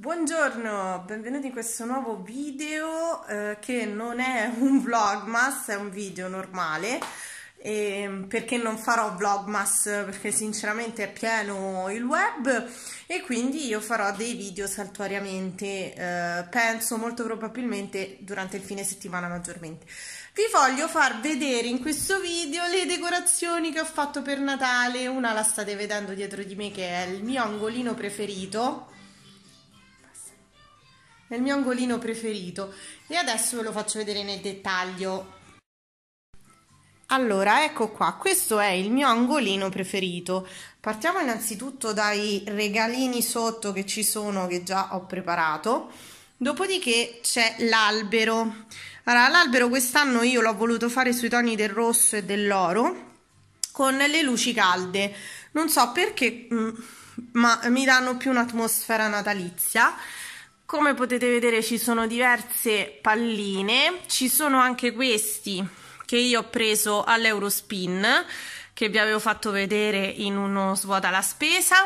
Buongiorno, benvenuti in questo nuovo video eh, che non è un vlogmas, è un video normale eh, perché non farò vlogmas perché sinceramente è pieno il web e quindi io farò dei video saltuariamente, eh, penso molto probabilmente durante il fine settimana maggiormente. Vi voglio far vedere in questo video le decorazioni che ho fatto per Natale, una la state vedendo dietro di me che è il mio angolino preferito è il mio angolino preferito e adesso ve lo faccio vedere nel dettaglio allora ecco qua questo è il mio angolino preferito partiamo innanzitutto dai regalini sotto che ci sono che già ho preparato dopodiché c'è l'albero allora l'albero quest'anno io l'ho voluto fare sui toni del rosso e dell'oro con le luci calde non so perché mm, ma mi danno più un'atmosfera natalizia come potete vedere ci sono diverse palline, ci sono anche questi che io ho preso all'Eurospin che vi avevo fatto vedere in uno svuota la spesa.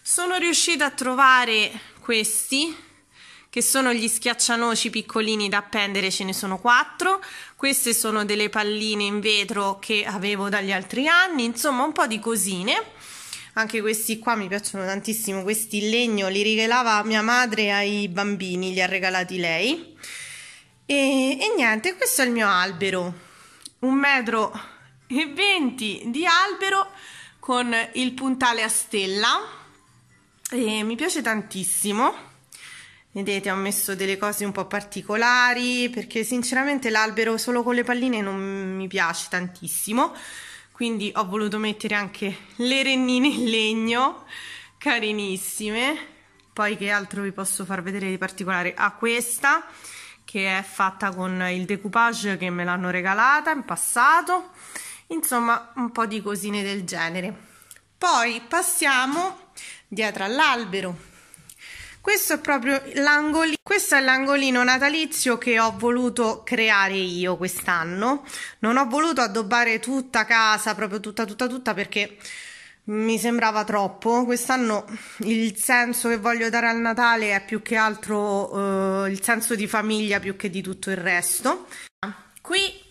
Sono riuscita a trovare questi che sono gli schiaccianoci piccolini da appendere, ce ne sono quattro. Queste sono delle palline in vetro che avevo dagli altri anni, insomma un po' di cosine anche questi qua mi piacciono tantissimo, questi in legno li regalava mia madre ai bambini, li ha regalati lei. E, e niente, questo è il mio albero, un metro e venti di albero con il puntale a stella e mi piace tantissimo. Vedete, ho messo delle cose un po' particolari perché sinceramente l'albero solo con le palline non mi piace tantissimo quindi ho voluto mettere anche le rennine in legno carinissime poi che altro vi posso far vedere di particolare a ah, questa che è fatta con il decoupage che me l'hanno regalata in passato insomma un po' di cosine del genere poi passiamo dietro all'albero questo è proprio l'angolino, questo è l'angolino natalizio che ho voluto creare io quest'anno. Non ho voluto addobbare tutta casa, proprio tutta, tutta, tutta perché mi sembrava troppo. Quest'anno il senso che voglio dare al Natale è più che altro eh, il senso di famiglia più che di tutto il resto. Qui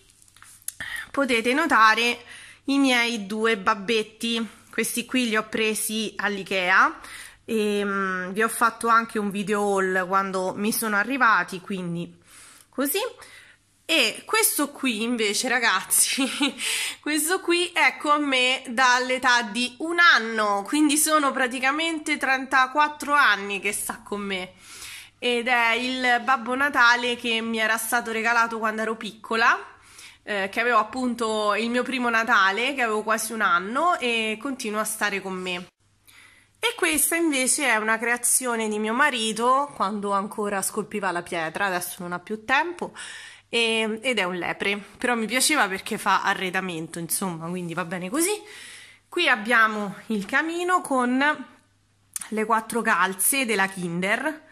potete notare i miei due babbetti. Questi qui li ho presi all'IKEA e mh, mm, vi ho fatto anche un video haul quando mi sono arrivati quindi così e questo qui invece ragazzi questo qui è con me dall'età di un anno quindi sono praticamente 34 anni che sta con me ed è il babbo natale che mi era stato regalato quando ero piccola eh, che avevo appunto il mio primo natale che avevo quasi un anno e continua a stare con me e questa invece è una creazione di mio marito quando ancora scolpiva la pietra, adesso non ha più tempo, e, ed è un lepre. Però mi piaceva perché fa arredamento, insomma, quindi va bene così. Qui abbiamo il camino con le quattro calze della Kinder.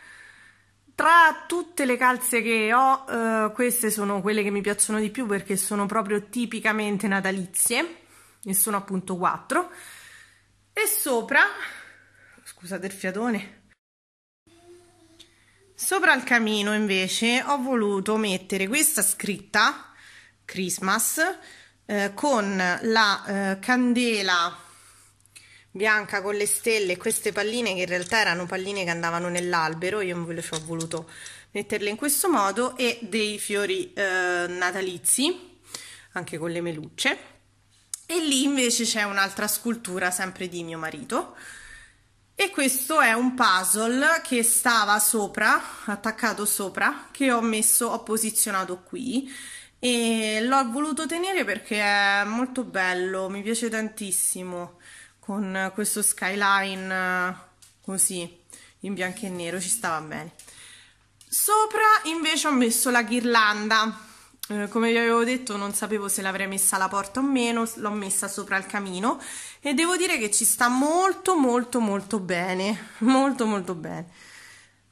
Tra tutte le calze che ho, eh, queste sono quelle che mi piacciono di più perché sono proprio tipicamente natalizie e sono appunto quattro. E sopra Scusate il fiatone. Sopra il camino invece ho voluto mettere questa scritta Christmas eh, con la eh, candela bianca con le stelle e queste palline che in realtà erano palline che andavano nell'albero, io invece ho voluto metterle in questo modo e dei fiori eh, natalizi anche con le melucce e lì invece c'è un'altra scultura sempre di mio marito e questo è un puzzle che stava sopra, attaccato sopra, che ho messo, ho posizionato qui e l'ho voluto tenere perché è molto bello, mi piace tantissimo con questo skyline eh, così in bianco e nero, ci stava bene. Sopra invece ho messo la ghirlanda eh, come vi avevo detto non sapevo se l'avrei messa alla porta o meno, l'ho messa sopra il camino e devo dire che ci sta molto molto molto bene, molto molto bene.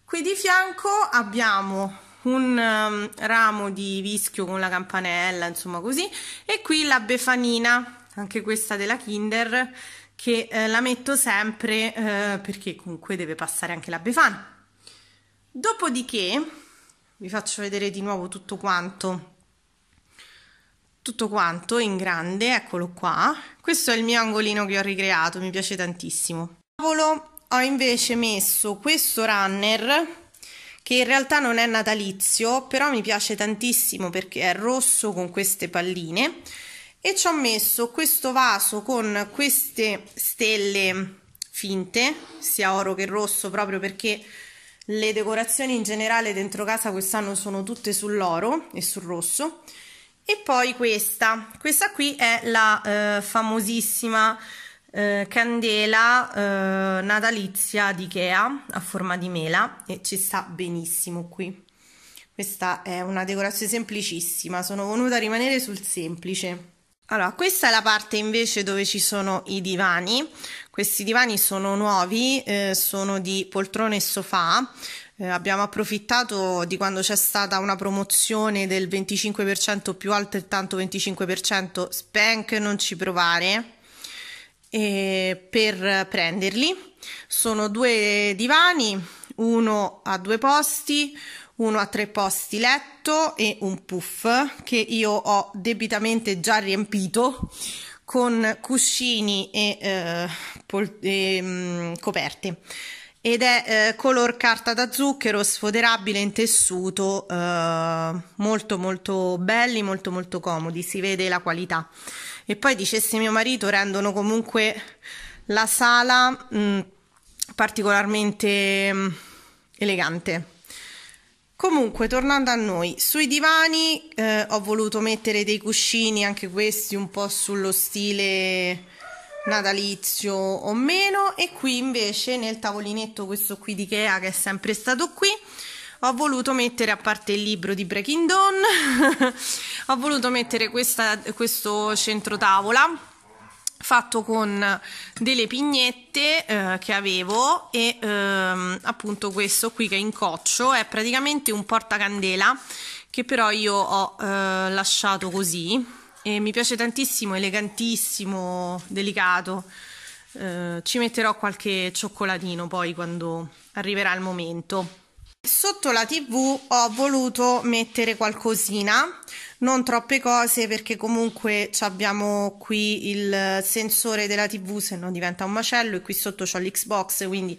Qui di fianco abbiamo un um, ramo di vischio con la campanella, insomma così, e qui la befanina, anche questa della Kinder, che eh, la metto sempre eh, perché comunque deve passare anche la befana. Dopodiché vi faccio vedere di nuovo tutto quanto tutto quanto in grande, eccolo qua. Questo è il mio angolino che ho ricreato, mi piace tantissimo. Tavolo ho invece messo questo runner che in realtà non è natalizio, però mi piace tantissimo perché è rosso con queste palline e ci ho messo questo vaso con queste stelle finte, sia oro che rosso, proprio perché le decorazioni in generale dentro casa quest'anno sono tutte sull'oro e sul rosso e poi questa, questa qui è la eh, famosissima eh, candela eh, natalizia di Ikea a forma di mela e ci sta benissimo qui. Questa è una decorazione semplicissima, sono venuta a rimanere sul semplice. Allora, questa è la parte invece dove ci sono i divani. Questi divani sono nuovi, eh, sono di poltrone e sofà, eh, abbiamo approfittato di quando c'è stata una promozione del 25% più altrettanto 25%, spank non ci provare, eh, per prenderli. Sono due divani, uno a due posti, uno a tre posti letto e un puff che io ho debitamente già riempito con cuscini e, eh, e mh, mm, coperte ed è eh, color carta da zucchero sfoderabile in tessuto eh, molto molto belli molto molto comodi si vede la qualità e poi dicesse mio marito rendono comunque la sala mh, mm, particolarmente mh, mm, elegante Comunque, tornando a noi, sui divani eh, ho voluto mettere dei cuscini, anche questi un po' sullo stile natalizio o meno e qui invece nel tavolinetto questo qui di Ikea che è sempre stato qui ho voluto mettere, a parte il libro di Breaking Dawn, ho voluto mettere questa, questo centro tavola fatto con delle pignette eh, che avevo e ehm, appunto questo qui che è in coccio è praticamente un portacandela che però io ho eh, lasciato così e mi piace tantissimo, elegantissimo, delicato. Eh, ci metterò qualche cioccolatino poi quando arriverà il momento. Sotto la tv ho voluto mettere qualcosina, non troppe cose perché comunque abbiamo qui il sensore della tv se no diventa un macello e qui sotto c'ho l'Xbox quindi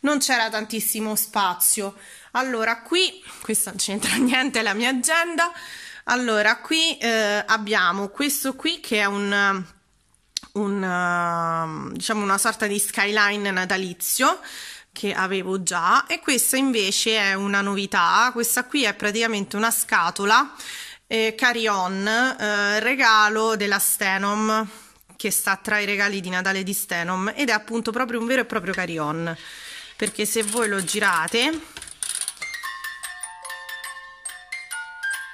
non c'era tantissimo spazio. Allora qui, questa non c'entra niente, è la mia agenda. Allora, qui eh, abbiamo questo qui che è un, un, ehm, diciamo una sorta di skyline natalizio che avevo già e questa invece è una novità, questa qui è praticamente una scatola eh, carry-on, eh, regalo della Stenom che sta tra i regali di Natale di Stenom ed è appunto proprio un vero e proprio carry-on perché se voi lo girate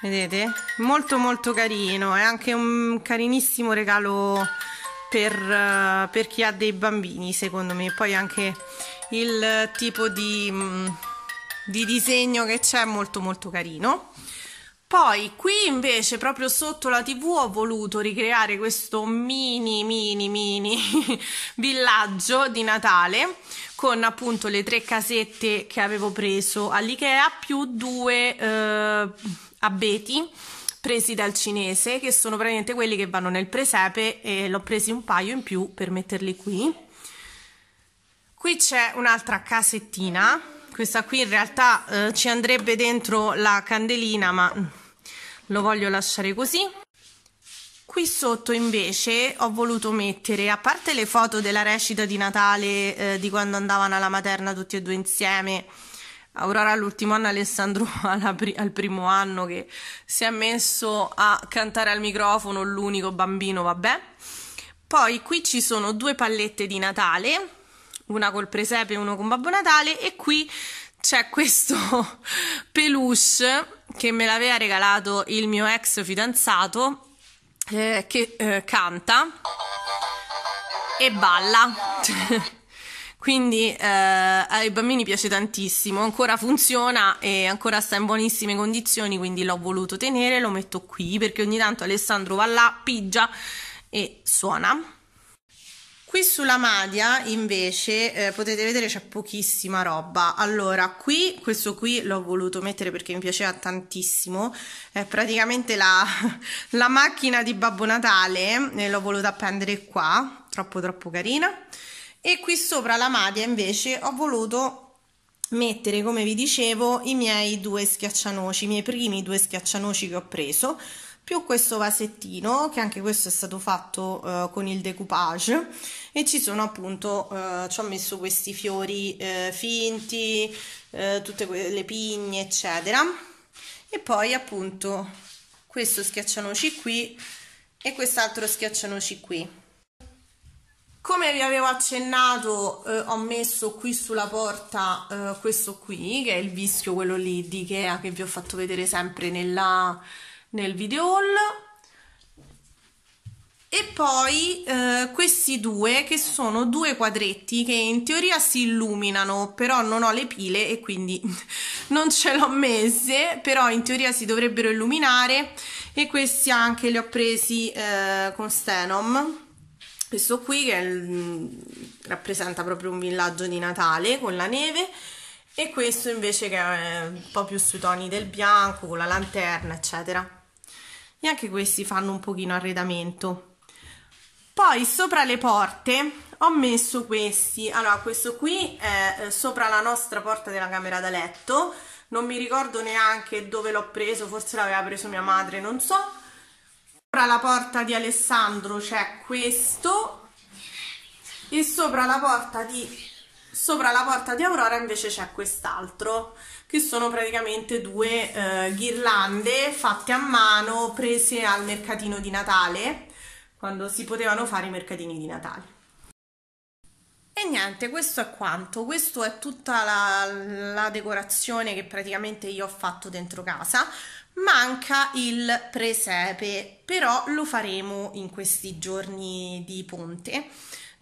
vedete? Molto molto carino, è anche un carinissimo regalo per, eh, per chi ha dei bambini secondo me. Poi anche il tipo di, mm, di disegno che c'è è molto molto carino. Poi qui invece proprio sotto la tv ho voluto ricreare questo mini mini mini villaggio di Natale con appunto le tre casette che avevo preso all'Ikea più due eh, abeti presi dal cinese che sono praticamente quelli che vanno nel presepe e l'ho presi un paio in più per metterli qui. Qui c'è un'altra casettina questa qui in realtà eh, ci andrebbe dentro la candelina, ma lo voglio lasciare così. Qui sotto invece ho voluto mettere, a parte le foto della recita di Natale eh, di quando andavano alla materna tutti e due insieme, Aurora all'ultimo anno, Alessandro pri al primo anno che si è messo a cantare al microfono, l'unico bambino, vabbè. Poi qui ci sono due pallette di Natale una col presepe e uno con Babbo Natale e qui c'è questo peluche che me l'aveva regalato il mio ex fidanzato eh, che eh, canta e balla. Quindi eh, ai bambini piace tantissimo, ancora funziona e ancora sta in buonissime condizioni, quindi l'ho voluto tenere, lo metto qui perché ogni tanto Alessandro va là, pigia e suona. Qui sulla maglia invece eh, potete vedere c'è pochissima roba. Allora, qui questo qui l'ho voluto mettere perché mi piaceva tantissimo. È praticamente la, la macchina di Babbo Natale, l'ho voluta appendere qua, troppo troppo carina. E qui sopra la maglia invece ho voluto mettere, come vi dicevo, i miei due schiaccianoci, i miei primi due schiaccianoci che ho preso più questo vasettino che anche questo è stato fatto eh, con il decoupage e ci sono appunto eh, ci ho messo questi fiori eh, finti eh, tutte le pigne eccetera e poi appunto questo schiaccianoci qui e quest'altro schiaccianoci qui come vi avevo accennato eh, ho messo qui sulla porta eh, questo qui che è il vischio quello lì di Ikea che vi ho fatto vedere sempre nella nel video haul e poi eh, questi due che sono due quadretti che in teoria si illuminano però non ho le pile e quindi non ce l'ho messe però in teoria si dovrebbero illuminare e questi anche li ho presi eh, con Stenom questo qui che è, mm, rappresenta proprio un villaggio di Natale con la neve e questo invece che è un po' più sui toni del bianco con la lanterna eccetera e anche questi fanno un pochino arredamento poi sopra le porte ho messo questi allora questo qui è eh, sopra la nostra porta della camera da letto non mi ricordo neanche dove l'ho preso forse l'aveva preso mia madre non so sopra la porta di Alessandro c'è questo e sopra la porta di Sopra la porta di Aurora invece c'è quest'altro, che sono praticamente due eh, ghirlande fatte a mano, prese al mercatino di Natale, quando si potevano fare i mercatini di Natale. E niente, questo è quanto, questo è tutta la, la decorazione che praticamente io ho fatto dentro casa, manca il presepe, però lo faremo in questi giorni di ponte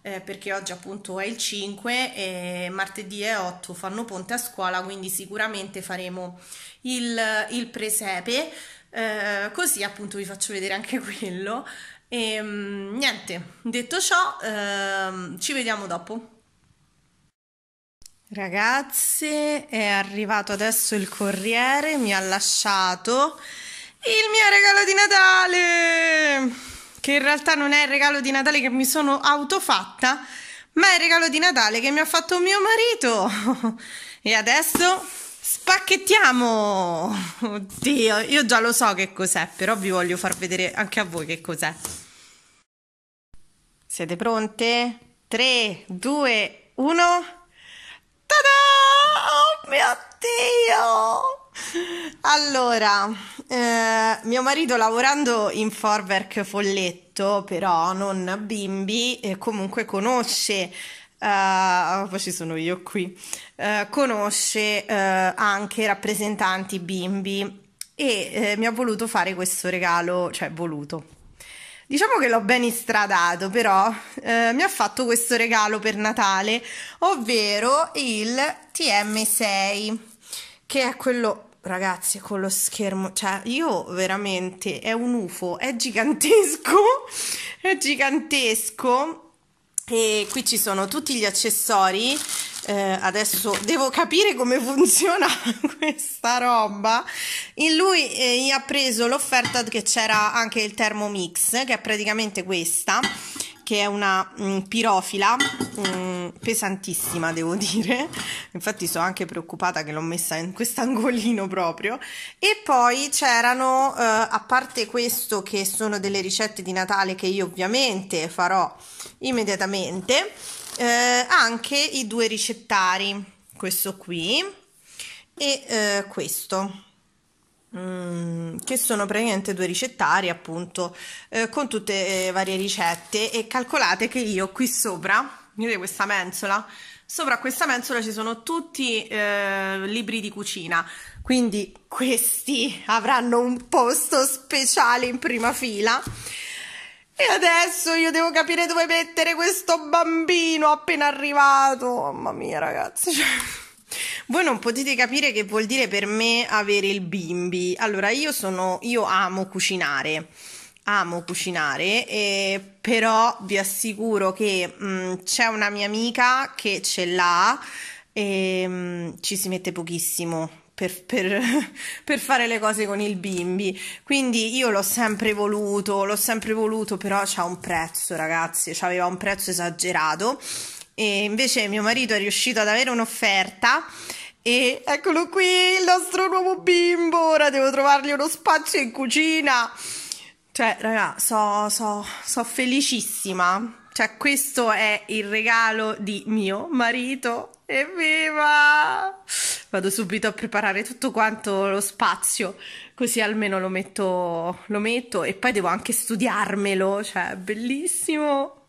eh, perché oggi appunto è il 5 e martedì e 8 fanno ponte a scuola, quindi sicuramente faremo il, il presepe, eh, così appunto vi faccio vedere anche quello. E ehm, niente, detto ciò, ehm, ci vediamo dopo. Ragazze, è arrivato adesso il corriere, mi ha lasciato il mio regalo di Natale! che in realtà non è il regalo di Natale che mi sono autofatta, ma è il regalo di Natale che mi ha fatto mio marito. e adesso spacchettiamo! Oddio, io già lo so che cos'è, però vi voglio far vedere anche a voi che cos'è. Siete pronte? 3, 2, 1. Ta-da! Oh mio Dio! Allora, eh, mio marito lavorando in Forwerk Folletto, però non bimbi, eh, comunque conosce, eh, poi ci sono io qui, eh, conosce eh, anche rappresentanti bimbi e eh, mi ha voluto fare questo regalo, cioè voluto. Diciamo che l'ho ben istradato, però mi ha fatto questo regalo per Natale, ovvero il TM6 che è quello ragazzi con lo schermo cioè io veramente è un UFO è gigantesco è gigantesco e qui ci sono tutti gli accessori eh, adesso devo capire come funziona questa roba in lui eh, ha preso l'offerta che c'era anche il Thermomix che è praticamente questa che è una mh, mm, pirofila mh, mm, pesantissima, devo dire. Infatti sono anche preoccupata che l'ho messa in quest'angolino proprio. E poi c'erano, eh, a parte questo che sono delle ricette di Natale che io ovviamente farò immediatamente, eh, anche i due ricettari, questo qui e eh, questo Mm, che sono praticamente due ricettari, appunto, eh, con tutte le eh, varie ricette. E calcolate che io qui sopra, vedete questa mensola? Sopra questa mensola ci sono tutti eh, libri di cucina, quindi questi avranno un posto speciale in prima fila. E adesso io devo capire dove mettere questo bambino appena arrivato. Mamma mia, ragazzi. Cioè... Voi non potete capire che vuol dire per me avere il bimbi. Allora, io sono io amo cucinare. Amo cucinare, eh, però vi assicuro che mh, mm, c'è una mia amica che ce l'ha e ehm, mh, ci si mette pochissimo per, per, per, fare le cose con il bimbi. Quindi io l'ho sempre voluto, l'ho sempre voluto, però c'ha un prezzo, ragazzi, c'aveva un prezzo esagerato. E invece mio marito è riuscito ad avere un'offerta e eccolo qui il nostro nuovo bimbo. Ora devo trovargli uno spazio in cucina. Cioè, raga, so, so, so felicissima. Cioè, questo è il regalo di mio marito. Evviva! Vado subito a preparare tutto quanto lo spazio, così almeno lo metto, lo metto e poi devo anche studiarmelo, cioè, bellissimo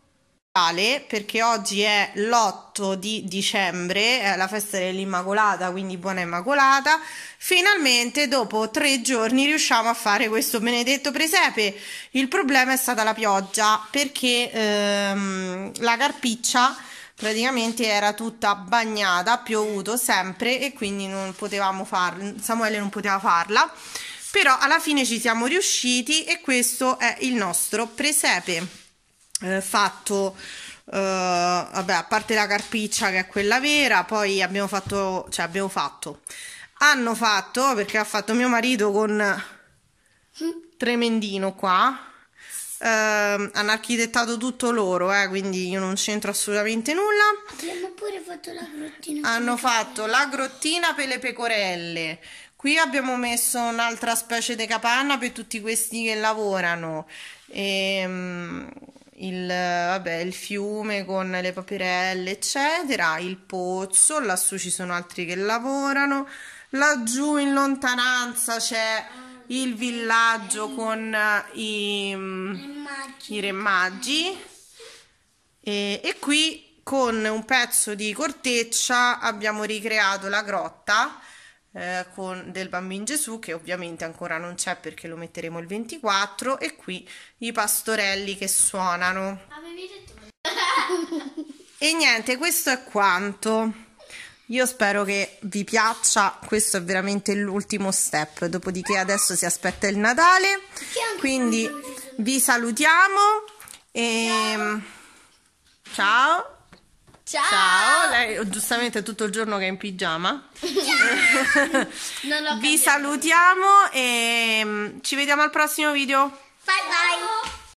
perché oggi è l'8 di dicembre, è eh, la festa dell'Immacolata, quindi buona Immacolata. Finalmente dopo tre giorni riusciamo a fare questo benedetto presepe. Il problema è stata la pioggia perché ehm, la carpiccia praticamente era tutta bagnata, ha piovuto sempre e quindi non potevamo farla, Samuele non poteva farla. Però alla fine ci siamo riusciti e questo è il nostro presepe eh, fatto Uh, vabbè, a parte la carpiccia che è quella vera, poi abbiamo fatto, cioè abbiamo fatto, hanno fatto, perché ha fatto mio marito con tremendino qua, uh, hanno architettato tutto loro, eh, quindi io non c'entro assolutamente nulla. Abbiamo pure fatto la grottina. Hanno fatto la grottina per le pecorelle. Qui abbiamo messo un'altra specie di capanna per tutti questi che lavorano. E, ehm, il, vabbè, il fiume con le paperelle, eccetera, il pozzo, lassù ci sono altri che lavorano, laggiù in lontananza c'è il villaggio ah. con i, i re e, e qui con un pezzo di corteccia abbiamo ricreato la grotta eh, con, del bambino Gesù che ovviamente ancora non c'è perché lo metteremo il 24 e qui i pastorelli che suonano. Avevi detto? e niente, questo è quanto. Io spero che vi piaccia, questo è veramente l'ultimo step, dopodiché adesso si aspetta il Natale, quindi vi salutiamo e ehm, ciao. Ciao! Ciao, lei giustamente tutto il giorno che è in pigiama. Vi salutiamo e mm, ci vediamo al prossimo video. Bye bye!